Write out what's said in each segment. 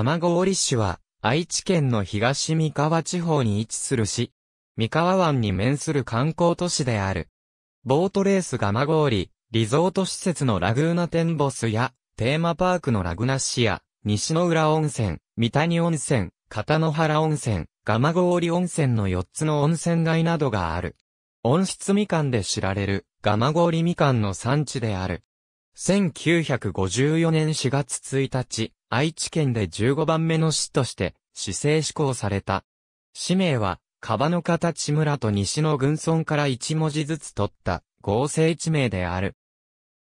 蒲郡市は、愛知県の東三河地方に位置する市、三河湾に面する観光都市である。ボートレース蒲郡、リゾート施設のラグーナテンボスや、テーマパークのラグナシア、西の浦温泉、三谷温泉、片野原温泉、蒲郡温泉の4つの温泉街などがある。温室みかんで知られる、蒲郡みかんの産地である。1954年4月1日、愛知県で15番目の市として、市政施行された。市名は、川の形村と西の群村から一文字ずつ取った合成地名である。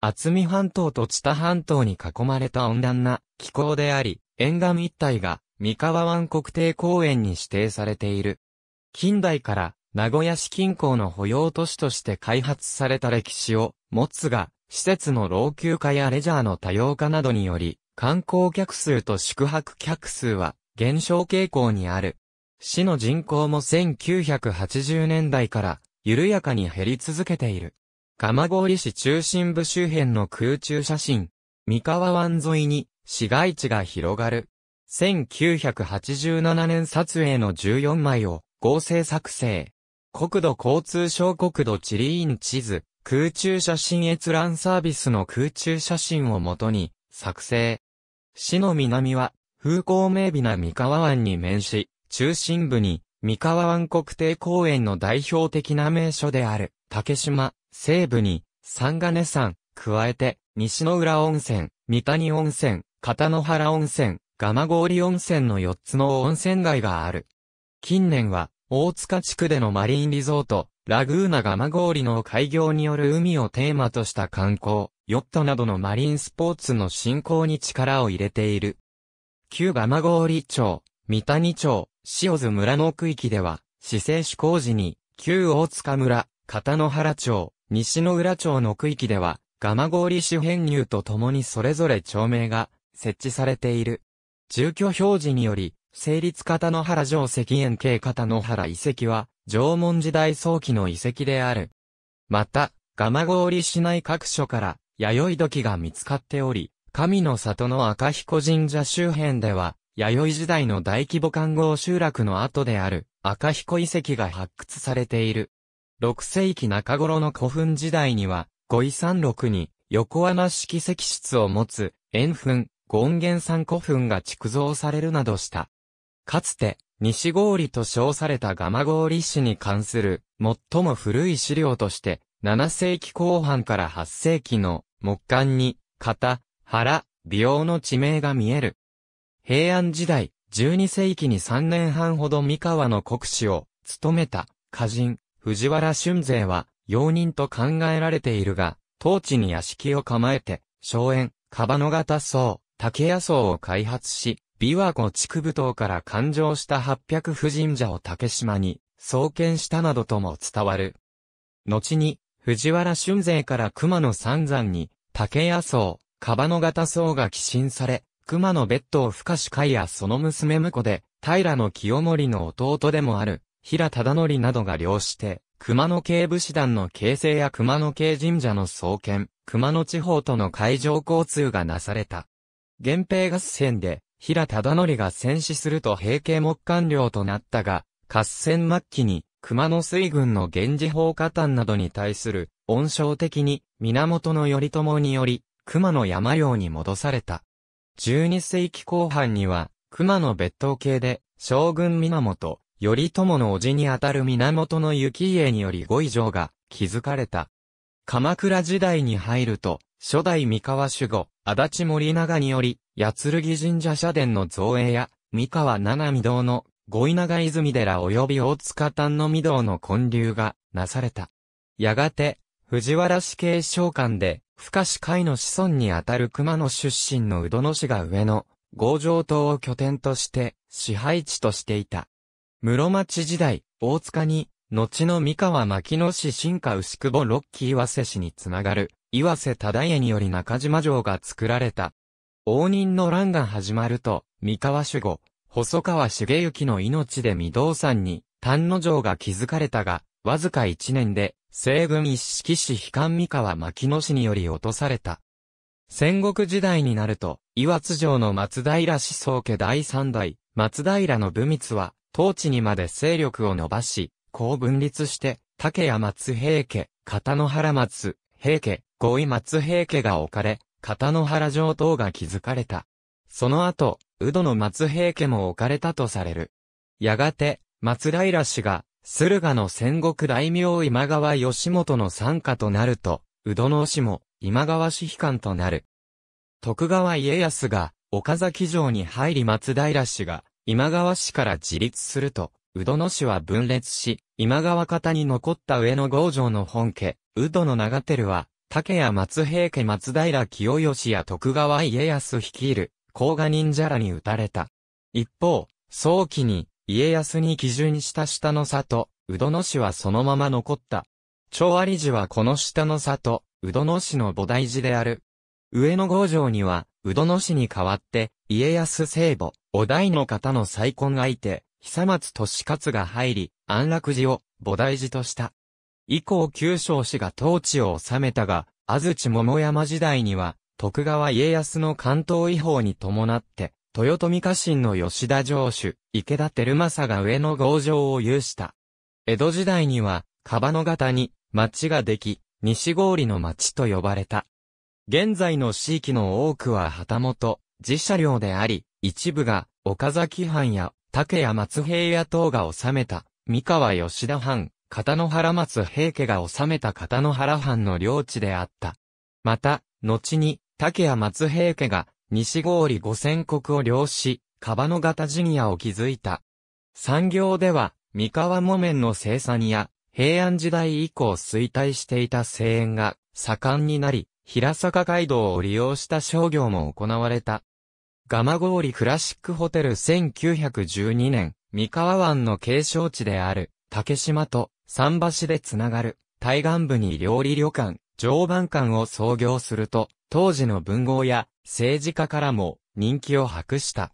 厚見半島と知多半島に囲まれた温暖な気候であり、沿岸一帯が三河湾国定公園に指定されている。近代から名古屋市近郊の保養都市として開発された歴史を持つが、施設の老朽化やレジャーの多様化などにより、観光客数と宿泊客数は減少傾向にある。市の人口も1980年代から緩やかに減り続けている。蒲郡市中心部周辺の空中写真。三河湾沿いに市街地が広がる。1987年撮影の14枚を合成作成。国土交通省国土地理院地図。空中写真閲覧サービスの空中写真をもとに作成。市の南は風光明媚な三河湾に面し、中心部に三河湾国定公園の代表的な名所である竹島、西部に三金山、加えて西の浦温泉、三谷温泉、片野原温泉、蒲郡温泉の4つの温泉街がある。近年は大塚地区でのマリンリゾート、ラグーナガマゴーリの開業による海をテーマとした観光、ヨットなどのマリンスポーツの振興に力を入れている。旧ガマゴーリ町、三谷町、塩津村の区域では、市政施工時に、旧大塚村、片野原町、西の浦町の区域では、ガマゴーリ市編入とともにそれぞれ町名が設置されている。住居表示により、成立片野原城石園系片野原遺跡は、縄文時代早期の遺跡である。また、蒲郡市内各所から弥生土器が見つかっており、神の里の赤彦神社周辺では、弥生時代の大規模観合集落の後である赤彦遺跡が発掘されている。6世紀中頃の古墳時代には、五遺三六に横穴式石室を持つ、円墳、権現山古墳が築造されるなどした。かつて、西氷と称された蒲郡市に関する、最も古い資料として、7世紀後半から8世紀の木簡に、型、腹、美容の地名が見える。平安時代、12世紀に3年半ほど三河の国史を務めた歌人、藤原春勢は、容認と考えられているが、当地に屋敷を構えて、荘園、カバノ型層、竹屋層を開発し、琵琶湖地区部島から誕生した八百婦神社を竹島に創建したなどとも伝わる。後に、藤原春勢から熊野三山に、竹屋草、樺野型草が寄進され、熊野別当深志会やその娘婿で、平の清盛の弟でもある、平忠則などが領して、熊野系武士団の形成や熊野系神社の創建、熊野地方との海上交通がなされた。源平合戦で、平忠則が戦死すると平家木官僚となったが、合戦末期に熊野水軍の源氏放火炭などに対する恩賞的に源頼朝により熊野山領に戻された。12世紀後半には熊野別当系で将軍源、頼朝の叔父にあたる源の幸家により五位城が築かれた。鎌倉時代に入ると、初代三河守護、足立森長により、八剣神社社殿の造営や、三河七御堂の五井長泉寺及び大塚丹の御堂の建立がなされた。やがて、藤原氏継承官で、深市会の子孫にあたる熊野出身の宇戸野氏が上の、合城島を拠点として、支配地としていた。室町時代、大塚に、後の三河牧野市進化牛久保ロッキー岩瀬市につながる、岩瀬忠家により中島城が作られた。応仁の乱が始まると、三河守護、細川重幸の命で御堂山に、丹野城が築かれたが、わずか一年で、西軍一式市悲観三河牧野氏により落とされた。戦国時代になると、岩津城の松平思宗家第三代、松平の武光は、当地にまで勢力を伸ばし、こう分立して、竹谷松平家、片野原松、平家、五位松平家が置かれ、片野原城等が築かれた。その後、宇土の松平家も置かれたとされる。やがて、松平氏が、駿河の戦国大名今川義元の参加となると、宇土の氏も今川氏悲観となる。徳川家康が岡崎城に入り松平氏が今川氏から自立すると、宇土の氏は分裂し、今川方に残った上野郷城の本家、宇土の長照は竹谷松平家松平清義や徳川家康率いる、甲賀忍者らに打たれた。一方、早期に、家康に基準した下の里、宇土野氏はそのまま残った。長有寺はこの下の里、宇土野氏の菩提寺である。上野郷城には、宇土野氏に代わって、家康聖母、お代の方の再婚相手、久松利勝が入り、安楽寺を菩提寺とした。以降九章氏が統治を治めたが、安土桃山時代には、徳川家康の関東違法に伴って、豊臣家臣の吉田城主、池田輝政が上の豪城を有した。江戸時代には、樺野型に町ができ、西郡の町と呼ばれた。現在の地域の多くは旗本、自社領であり、一部が岡崎藩や竹屋松平野等が治めた、三河吉田藩、片野原松平家が治めた片野原藩の領地であった。また、後に、竹谷松平家が、西里五千国を領し、バノ型ジニアを築いた。産業では、三河木綿の生産や、平安時代以降衰退していた製園が盛んになり、平坂街道を利用した商業も行われた。蒲郡クラシックホテル1912年、三河湾の継承地である、竹島と桟橋でつながる、対岸部に料理旅館、常磐館を創業すると、当時の文豪や政治家からも人気を博した。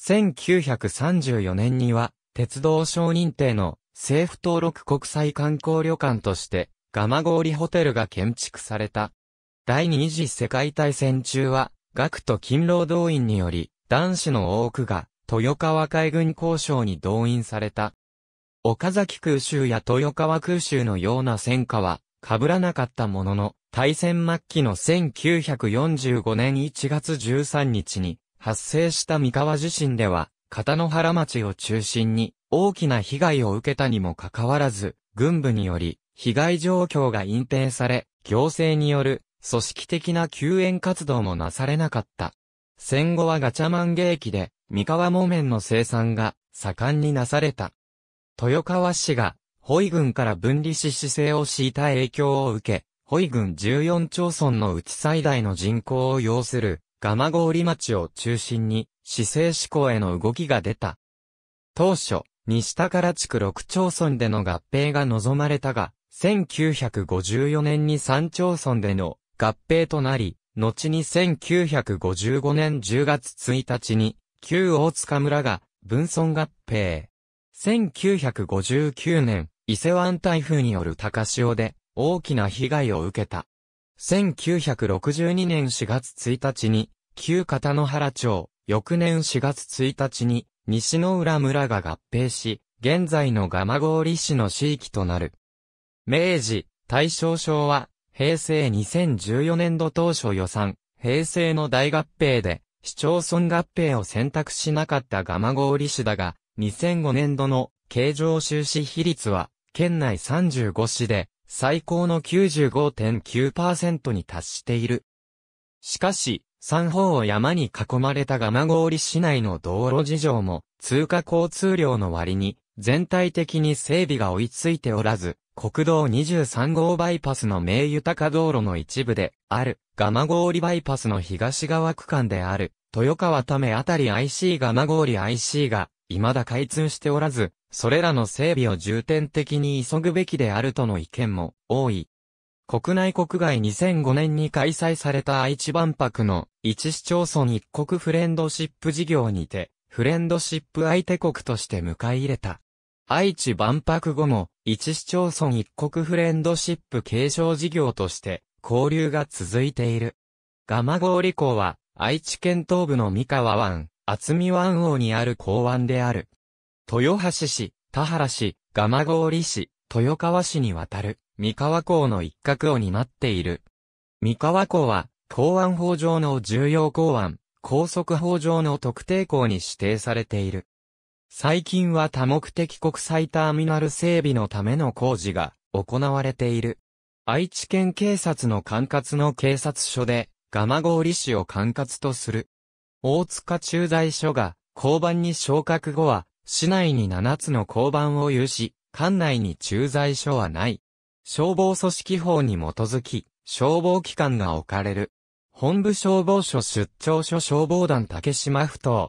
1934年には、鉄道省認定の政府登録国際観光旅館として、蒲郡ホテルが建築された。第二次世界大戦中は、学徒勤労動員により、男子の多くが、豊川海軍交渉に動員された。岡崎空襲や豊川空襲のような戦果は、被らなかったものの、大戦末期の1945年1月13日に発生した三河地震では、片野原町を中心に大きな被害を受けたにもかかわらず、軍部により被害状況が隠蔽され、行政による組織的な救援活動もなされなかった。戦後はガチャマン景気で、三河木綿の生産が盛んになされた。豊川市が、ホイ郡から分離し姿勢を敷いた影響を受け、ホイ軍14町村のうち最大の人口を要する、蒲郡町を中心に、市政志向への動きが出た。当初、西宝地区6町村での合併が望まれたが、1954年に3町村での合併となり、後に1955年10月1日に、旧大塚村が分村合併。1959年、伊勢湾台風による高潮で大きな被害を受けた。1962年4月1日に、旧片野原町、翌年4月1日に、西の浦村が合併し、現在の蒲郡市の市域となる。明治、大正省は、平成2014年度当初予算、平成の大合併で、市町村合併を選択しなかった蒲郡市だが、2005年度の経常収支比率は、県内35市で最高の95.9%に達している。しかし、三方を山に囲まれた蒲郡市内の道路事情も、通過交通量の割に、全体的に整備が追いついておらず、国道23号バイパスの名豊か道路の一部で、ある、蒲郡バイパスの東側区間である、豊川ためあたり IC 蒲郡 IC が、未だ開通しておらず、それらの整備を重点的に急ぐべきであるとの意見も多い。国内国外2005年に開催された愛知万博の一市町村一国フレンドシップ事業にて、フレンドシップ相手国として迎え入れた。愛知万博後も、一市町村一国フレンドシップ継承事業として、交流が続いている。蒲郡港は、愛知県東部の三河湾、厚見湾王にある港湾である。豊橋市、田原市、蒲郡市、豊川市にわたる、三河港の一角を担っている。三河港は、港湾法上の重要港湾、高速法上の特定港に指定されている。最近は多目的国際ターミナル整備のための工事が行われている。愛知県警察の管轄の警察署で、蒲郡市を管轄とする。大塚駐在所が、交番に昇格後は、市内に7つの交番を有し、管内に駐在所はない。消防組織法に基づき、消防機関が置かれる。本部消防署出張所消防団竹島ふ頭。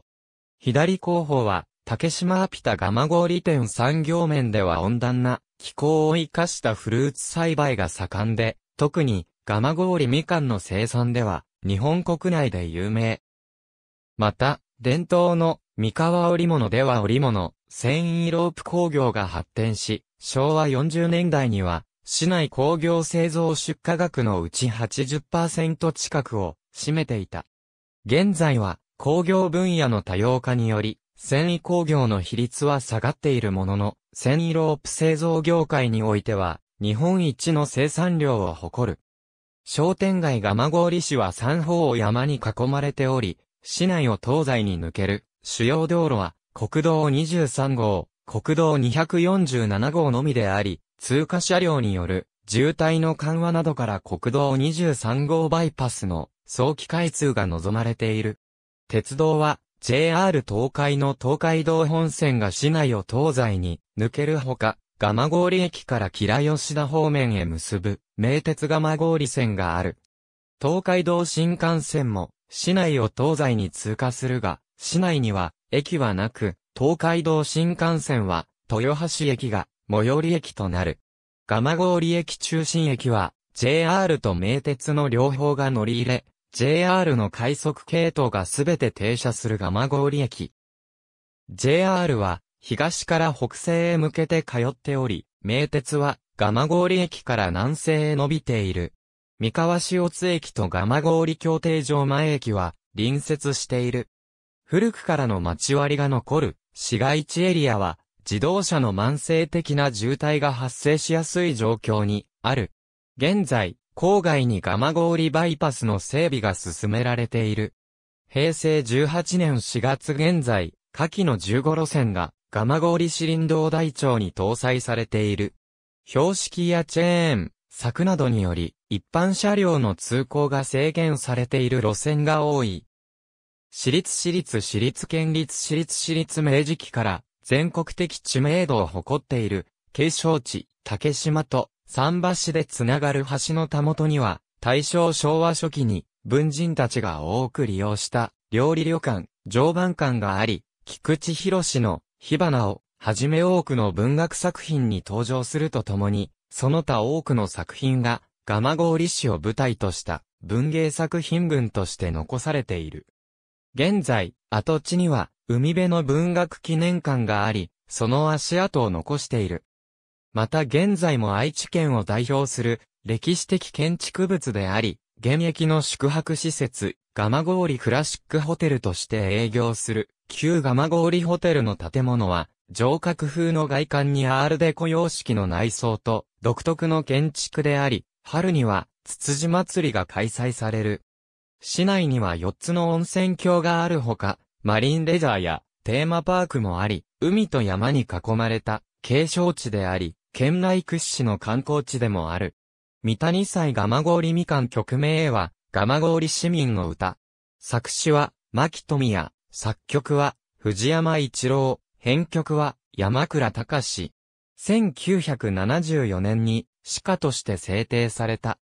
左広報は、竹島アピタ蒲郡店産業面では温暖な気候を生かしたフルーツ栽培が盛んで、特に蒲郡みかんの生産では日本国内で有名。また、伝統の三河織物では織物、繊維ロープ工業が発展し、昭和40年代には、市内工業製造出荷額のうち80%近くを占めていた。現在は工業分野の多様化により、繊維工業の比率は下がっているものの、繊維ロープ製造業界においては、日本一の生産量を誇る。商店街蒲郡市は三方を山に囲まれており、市内を東西に抜ける主要道路は国道23号、国道247号のみであり、通過車両による渋滞の緩和などから国道23号バイパスの早期開通が望まれている。鉄道は JR 東海の東海道本線が市内を東西に抜けるほか、蒲郡駅から吉吉田方面へ結ぶ名鉄蒲郡線がある。東海道新幹線も市内を東西に通過するが、市内には駅はなく、東海道新幹線は豊橋駅が最寄り駅となる。蒲郡駅中心駅は JR と名鉄の両方が乗り入れ、JR の快速系統がすべて停車する蒲郡駅。JR は東から北西へ向けて通っており、名鉄は蒲郡駅から南西へ伸びている三河市津駅と蒲郡協定場前駅は隣接している。古くからの町割りが残る市街地エリアは自動車の慢性的な渋滞が発生しやすい状況にある。現在、郊外に蒲郡バイパスの整備が進められている。平成18年4月現在、下記の15路線が蒲郡市林道台帳に搭載されている。標識やチェーン、柵などにより、一般車両の通行が制限されている路線が多い。私立私立私立県立私立私立明治期から全国的知名度を誇っている景勝地竹島と桟橋でつながる橋のたもとには大正昭和初期に文人たちが多く利用した料理旅館、常磐館があり、菊池博の火花をはじめ多くの文学作品に登場するとともに、その他多くの作品が蒲郡市を舞台とした文芸作品群として残されている。現在、跡地には海辺の文学記念館があり、その足跡を残している。また現在も愛知県を代表する歴史的建築物であり、現役の宿泊施設、蒲郡クラシックホテルとして営業する、旧蒲郡ホテルの建物は、城郭風の外観にアールデコ様式の内装と、独特の建築であり、春には、つつじ祭りが開催される。市内には4つの温泉郷があるほか、マリンレジャーやテーマパークもあり、海と山に囲まれた景勝地であり、県内屈指の観光地でもある。三谷祭蒲郡みかん曲名へは、蒲郡市民の歌。作詞は、牧富谷。作曲は、藤山一郎、編曲は、山倉隆。1974年に、歯科として制定された。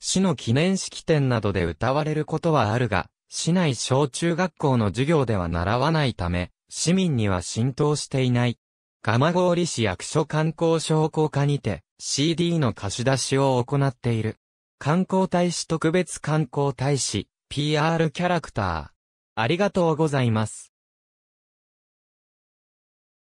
市の記念式典などで歌われることはあるが、市内小中学校の授業では習わないため、市民には浸透していない。蒲郡市役所観光商工課にて CD の貸し出しを行っている。観光大使特別観光大使 PR キャラクター。ありがとうございます。